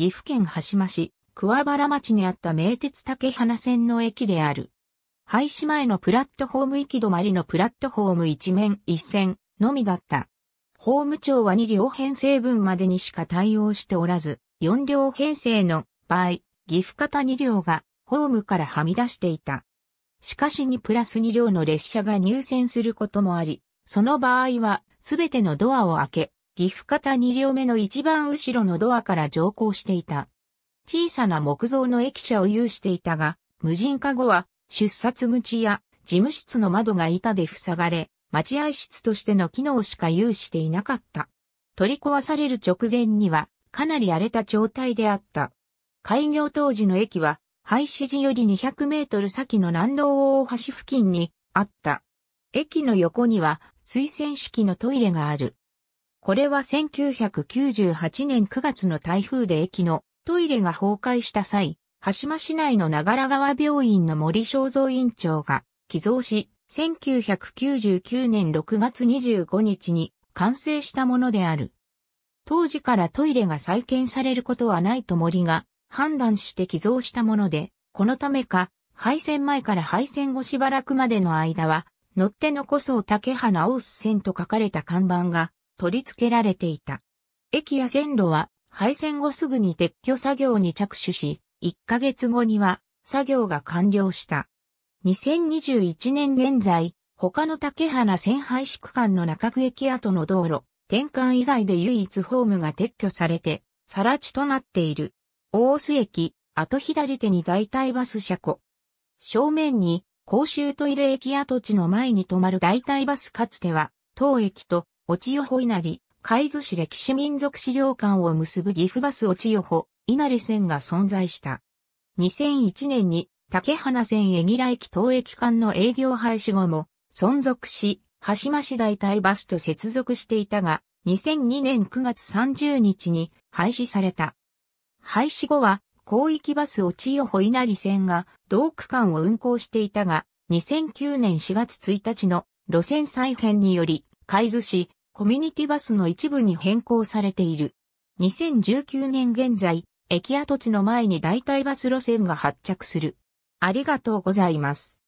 岐阜県羽島市、桑原町にあった名鉄竹花線の駅である。廃止前のプラットホーム行き止まりのプラットホーム一面一線のみだった。法務庁は2両編成分までにしか対応しておらず、4両編成の場合、岐阜方2両がホームからはみ出していた。しかし2プラス2両の列車が入線することもあり、その場合はすべてのドアを開け、岐阜方二両目の一番後ろのドアから乗降していた。小さな木造の駅舎を有していたが、無人化後は出札口や事務室の窓が板で塞がれ、待合室としての機能しか有していなかった。取り壊される直前にはかなり荒れた状態であった。開業当時の駅は廃止時より200メートル先の南道大橋付近にあった。駅の横には水洗式のトイレがある。これは1998年9月の台風で駅のトイレが崩壊した際、羽島市内の長良川病院の森正蔵院長が寄贈し、1999年6月25日に完成したものである。当時からトイレが再建されることはないと森が判断して寄贈したもので、このためか、廃線前から廃線後しばらくまでの間は、乗って残そう竹花オース線と書かれた看板が取り付けられていた。駅や線路は廃線後すぐに撤去作業に着手し、1ヶ月後には作業が完了した。2021年現在、他の竹花線廃止区間の中区駅跡の道路、転換以外で唯一ホームが撤去されて、更地となっている。大須駅、後左手に代替バス車庫。正面に公衆トイレ駅跡地の前に止まる代替バスかつては、当駅と落よほ稲荷、海津市歴史民族資料館を結ぶ岐阜バス落よほ、稲荷線が存在した。2001年に竹花線江平駅東駅間の営業廃止後も存続し、橋間市大体バスと接続していたが、2002年9月30日に廃止された。廃止後は、広域バス落よほ稲荷線が同区間を運行していたが、2009年4月1日の路線再編により、海津市、コミュニティバスの一部に変更されている。2019年現在、駅跡地の前に代替バス路線が発着する。ありがとうございます。